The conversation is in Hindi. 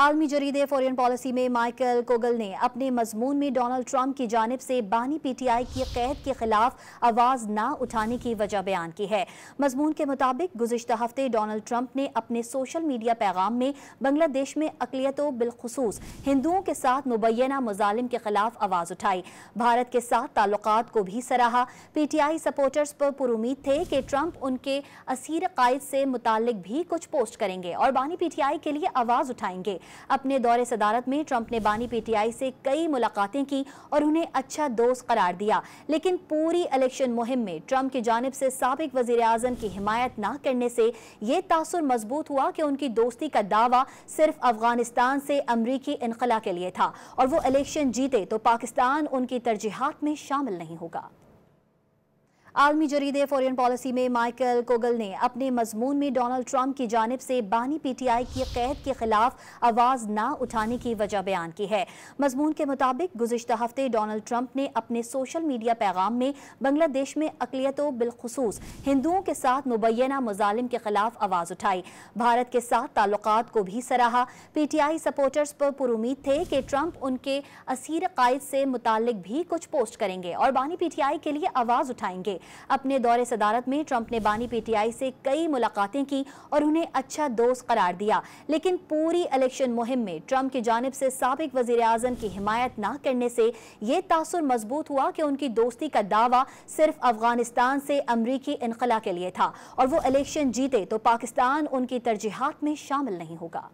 आलमी जरीदे फॉरन पॉलिसी में माइकल कोगल ने अपने मजमून में डोनाल्ड ट्रंप की जानब से बानी पीटीआई की कैद के खिलाफ आवाज़ ना उठाने की वजह बयान की है मजमून के मुताबिक गुजशत हफ्ते डोनाल्ड ट्रंप ने अपने सोशल मीडिया पैगाम में बंग्लादेश में अकलीतों बिलखसूस हिंदुओं के साथ मुबैना मुजालिम के खिलाफ आवाज़ उठाई भारत के साथ ताल्लुक को भी सराहा पी टी आई सपोर्टर्स पर पुरुद थे कि ट्रंप उनके असीर कायद से मुतल भी कुछ पोस्ट करेंगे और बानी पी टी आई के लिए आवाज़ उठाएंगे अपने दौरे सदारत में ट्रंप ने बानी पीटीआई से कई मुलाकातें की और उन्हें अच्छा दोस्त करार दिया लेकिन पूरी इलेक्शन मुहिम में ट्रंप की जानब से सबक वजीर अजम की हिमायत ना करने से यह तासर मजबूत हुआ कि उनकी दोस्ती का दावा सिर्फ अफगानिस्तान से अमरीकी इनखला के लिए था और वो इलेक्शन जीते तो पाकिस्तान उनकी तरजीहत में शामिल नहीं होगा आलमी जरीदे फॉरन पॉलिसी में माइकल कोगल ने अपने मजमून में डोनाल्ड ट्रंप की जानब से बानी पीटीआई की कैद के खिलाफ आवाज़ ना उठाने की वजह बयान की है मजमून के मुताबिक गुजशत हफ्ते डोनाल्ड ट्रंप ने अपने सोशल मीडिया पैगाम में बंग्लादेश में अकलीतों बिलखसूस हिंदुओं के साथ मुबैना मुजालिम के खिलाफ आवाज़ उठाई भारत के साथ ताल्लुक को भी सराहा पी टी आई सपोर्टर्स पर पुरुद थे कि ट्रंप उनके असीर कायद से मुतल भी कुछ पोस्ट करेंगे और बानी पी टी आई के लिए आवाज़ उठाएंगे अपने दौरे सदारत में ट्रंप ने बानी पीटीआई से कई मुलाकातें की और उन्हें अच्छा दोस्त करार दिया लेकिन पूरी इलेक्शन मुहिम में ट्रंप की जानब से सबक वजीर अजम की हिमायत ना करने से यह तासर मजबूत हुआ कि उनकी दोस्ती का दावा सिर्फ अफगानिस्तान से अमरीकी इनखला के लिए था और वो इलेक्शन जीते तो पाकिस्तान उनकी तरजीहत में शामिल नहीं होगा